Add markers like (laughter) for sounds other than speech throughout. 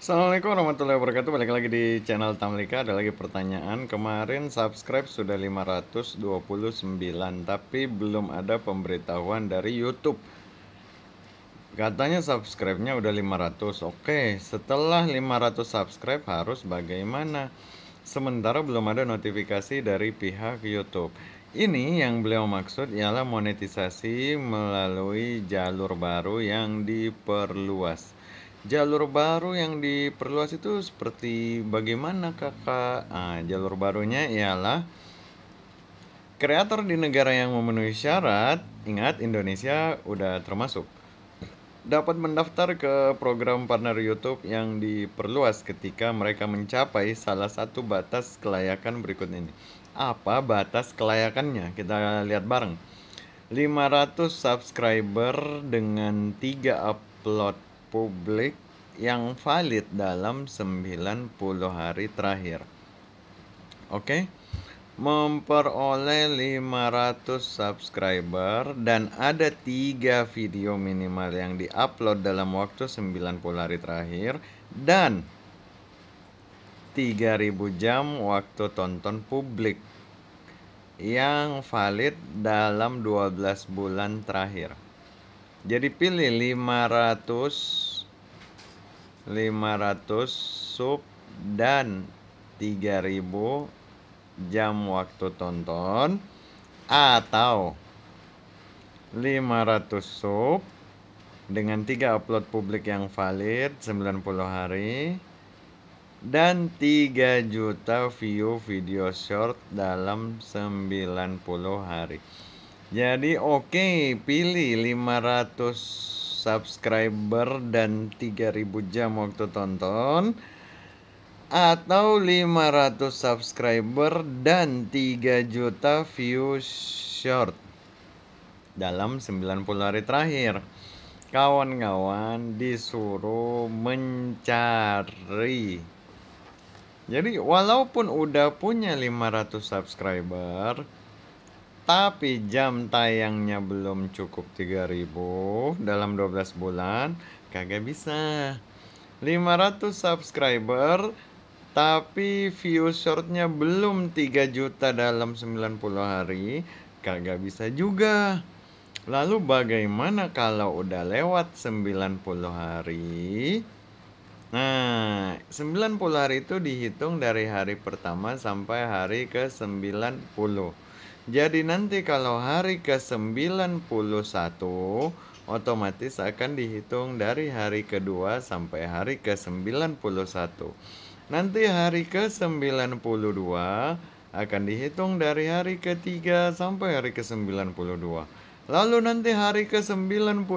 Assalamualaikum warahmatullahi wabarakatuh Balik lagi di channel Tamlika Ada lagi pertanyaan Kemarin subscribe sudah 529 Tapi belum ada pemberitahuan dari Youtube Katanya subscribe-nya udah 500 Oke setelah 500 subscribe harus bagaimana Sementara belum ada notifikasi dari pihak Youtube ini yang beliau maksud ialah monetisasi melalui jalur baru yang diperluas jalur baru yang diperluas itu seperti bagaimana kakak? Nah, jalur barunya ialah kreator di negara yang memenuhi syarat, ingat Indonesia udah termasuk, dapat mendaftar ke program partner YouTube yang diperluas ketika mereka mencapai salah satu batas kelayakan berikut ini. Apa batas kelayakannya? Kita lihat bareng. 500 subscriber dengan 3 upload publik yang valid dalam 90 hari terakhir. Oke. Okay? Memperoleh 500 subscriber dan ada tiga video minimal yang diupload dalam waktu 90 hari terakhir dan 3000 jam waktu tonton publik yang valid dalam 12 bulan terakhir. Jadi pilih 500 500 sub dan 3000 jam waktu tonton atau 500 sub dengan 3 upload publik yang valid 90 hari dan 3 juta view video short dalam 90 hari. Jadi oke, okay, pilih 500 subscriber dan 3000 jam waktu tonton atau 500 subscriber dan 3 juta views short dalam 90 hari terakhir. Kawan-kawan disuruh mencari. Jadi walaupun udah punya 500 subscriber, tapi jam tayangnya belum cukup 3000 dalam 12 bulan kagak bisa 500 subscriber tapi view shortnya belum 3 juta dalam 90 hari kagak bisa juga lalu bagaimana kalau udah lewat 90 hari Nah, 90 hari itu dihitung dari hari pertama sampai hari ke 90. Jadi nanti kalau hari ke-91 otomatis akan dihitung dari hari kedua sampai hari ke-91. Nanti hari ke-92 akan dihitung dari hari ketiga sampai hari ke-92. Lalu nanti hari ke-93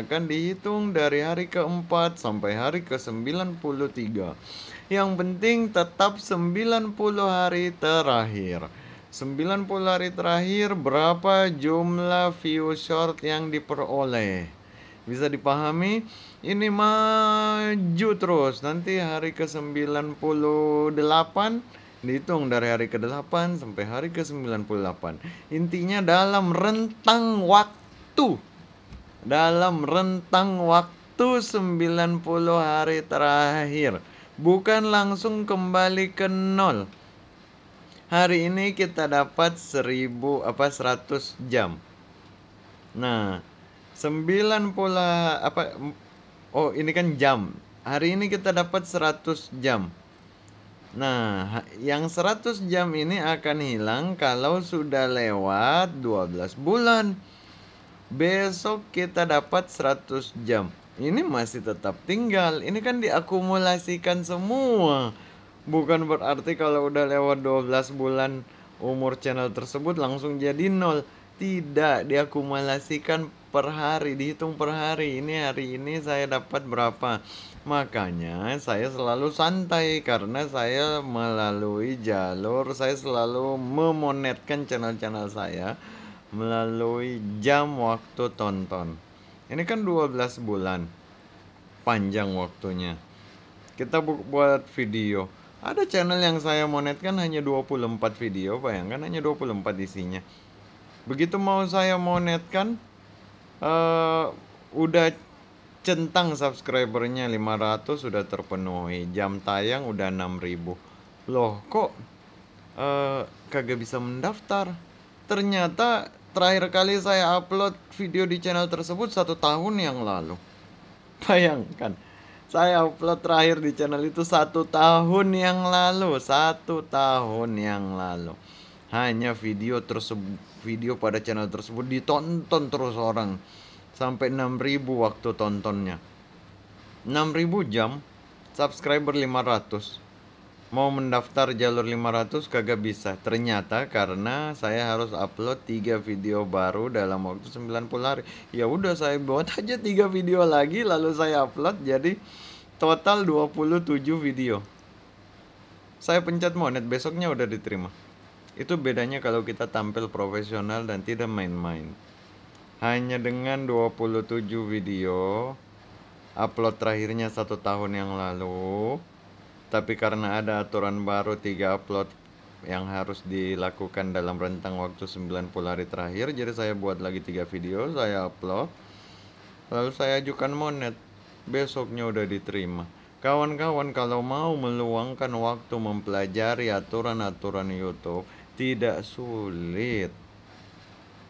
akan dihitung dari hari keempat sampai hari ke-93. Yang penting tetap 90 hari terakhir. 90 hari terakhir berapa jumlah view short yang diperoleh bisa dipahami ini maju terus nanti hari ke 98 dihitung dari hari ke 8 sampai hari ke 98 intinya dalam rentang waktu dalam rentang waktu 90 hari terakhir bukan langsung kembali ke nol hari ini kita dapat 1000 apa 100 jam. Nah, 9 pola apa oh ini kan jam. Hari ini kita dapat 100 jam. Nah, yang 100 jam ini akan hilang kalau sudah lewat 12 bulan. Besok kita dapat 100 jam. Ini masih tetap tinggal. Ini kan diakumulasikan semua. Bukan berarti kalau udah lewat 12 bulan umur channel tersebut langsung jadi nol. Tidak, diakumulasikan per hari, dihitung per hari. Ini hari ini saya dapat berapa. Makanya saya selalu santai karena saya melalui jalur saya selalu memonetkan channel-channel saya melalui jam waktu tonton. Ini kan 12 bulan panjang waktunya. Kita buat video ada channel yang saya monetkan hanya 24 video, bayangkan hanya 24 isinya. Begitu mau saya monetkan uh, udah centang subscribernya 500 sudah terpenuhi, jam tayang udah 6000. Loh, kok uh, kagak bisa mendaftar? Ternyata terakhir kali saya upload video di channel tersebut satu tahun yang lalu. Bayangkan saya upload terakhir di channel itu satu tahun yang lalu satu tahun yang lalu hanya video tersebut video pada channel tersebut ditonton terus orang sampai 6000 waktu tontonnya 6000 jam subscriber 500 mau mendaftar jalur 500 kagak bisa ternyata karena saya harus upload 3 video baru dalam waktu 90 hari ya udah saya buat (laughs) aja 3 video lagi lalu saya upload jadi total 27 video saya pencet monet besoknya udah diterima itu bedanya kalau kita tampil profesional dan tidak main-main hanya dengan 27 video upload terakhirnya satu tahun yang lalu tapi karena ada aturan baru 3 upload yang harus dilakukan dalam rentang waktu 90 hari terakhir jadi saya buat lagi 3 video saya upload lalu saya ajukan monet besoknya udah diterima kawan-kawan kalau mau meluangkan waktu mempelajari aturan-aturan YouTube tidak sulit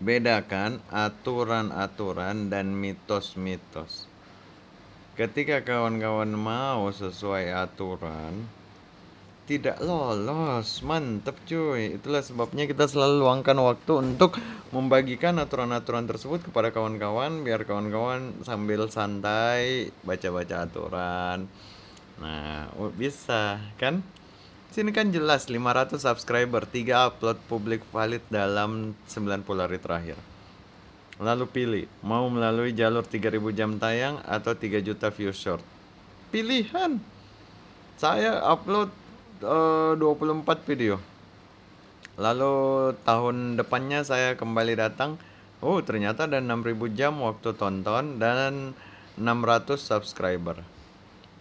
bedakan aturan-aturan dan mitos-mitos Ketika kawan-kawan mau sesuai aturan, tidak lolos. Mantep cuy. Itulah sebabnya kita selalu luangkan waktu untuk membagikan aturan-aturan tersebut kepada kawan-kawan biar kawan-kawan sambil santai baca-baca aturan. Nah, bisa kan? Sini kan jelas 500 subscriber, 3 upload publik valid dalam 90 hari terakhir. Lalu pilih, mau melalui jalur 3000 jam tayang atau 3 juta view short. Pilihan. Saya upload eh, uh, 24 video. Lalu tahun depannya saya kembali datang. Oh, ternyata ada 6000 jam waktu tonton dan 600 subscriber.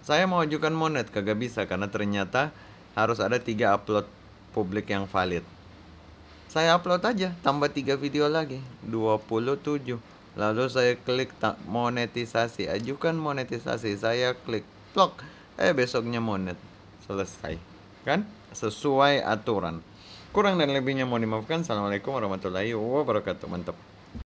Saya mau ajukan monet kagak bisa karena ternyata harus ada tiga upload publik yang valid. Saya upload aja, tambah tiga video lagi. 27. Lalu saya klik tak monetisasi, ajukan monetisasi. Saya klik vlog Eh besoknya monet. Selesai. Kan? Sesuai aturan. Kurang dan lebihnya mohon dimaafkan. Assalamualaikum warahmatullahi wabarakatuh. Mantap.